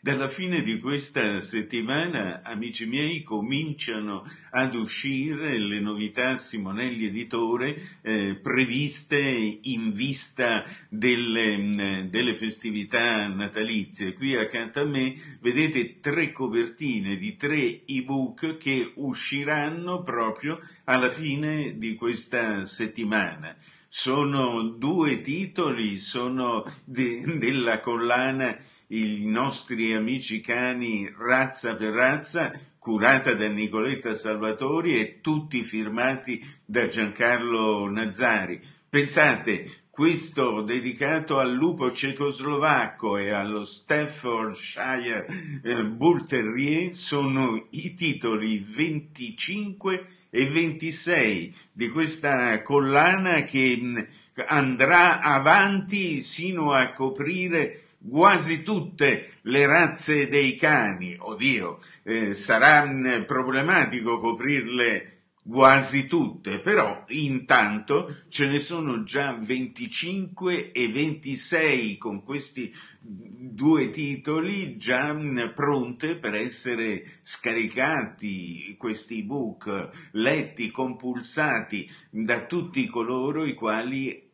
Dalla fine di questa settimana, amici miei, cominciano ad uscire le novità Simonelli Editore eh, previste in vista delle, mm, delle, festività natalizie. Qui accanto a me vedete tre copertine di tre ebook che usciranno proprio alla fine di questa settimana sono due titoli, sono de- della collana I nostri amici cani razza per razza, curata da Nicoletta Salvatori e tutti firmati da Giancarlo Nazzari. Pensate, questo dedicato al lupo cecoslovacco e allo Staffordshire eh, Bull Terrier sono i titoli 25 e 26 di questa collana che mm, andrà avanti sino a coprire quasi tutte le razze dei cani. Oddio, eh, sarà mm, problematico coprirle quasi tutte, però intanto ce ne sono già 25 e 26 con questi due titoli già pronte per essere scaricati questi book, letti, compulsati da tutti coloro i quali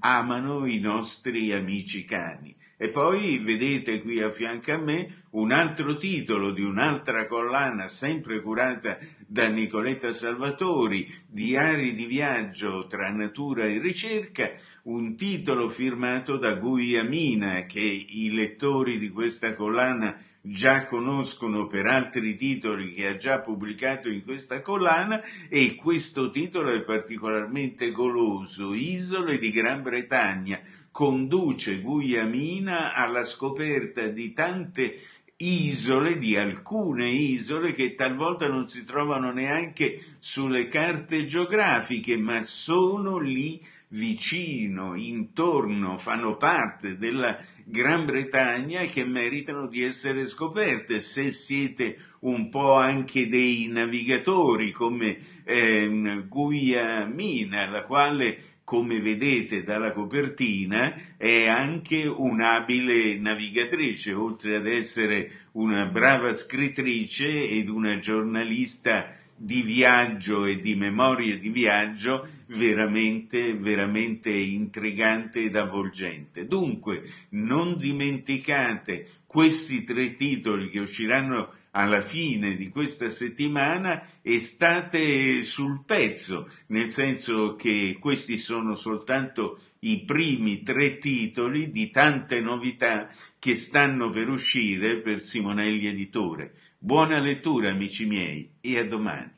amano i nostri amici cani. E poi vedete qui a fianco a me un altro titolo di un'altra collana sempre curata da Nicoletta Salvatori, Diari di viaggio tra natura e ricerca, un titolo firmato da Guia Mina che i lettori di questa collana già conoscono per altri titoli che ha già pubblicato in questa collana e questo titolo è particolarmente goloso, Isole di Gran Bretagna, conduce Guiamina alla scoperta di tante isole, di alcune isole che talvolta non si trovano neanche sulle carte geografiche, ma sono lì vicino, intorno, fanno parte della Gran Bretagna e che meritano di essere scoperte. Se siete un po' anche dei navigatori come eh, Guiamina, la quale come vedete dalla copertina, è anche un'abile navigatrice, oltre ad essere una brava scrittrice ed una giornalista di viaggio e di memorie di viaggio veramente, veramente intrigante ed avvolgente. Dunque, non dimenticate questi tre titoli che usciranno alla fine di questa settimana e state sul pezzo, nel senso che questi sono soltanto i primi tre titoli di tante novità che stanno per uscire per Simonelli Editore. Buona lettura amici miei e a domani.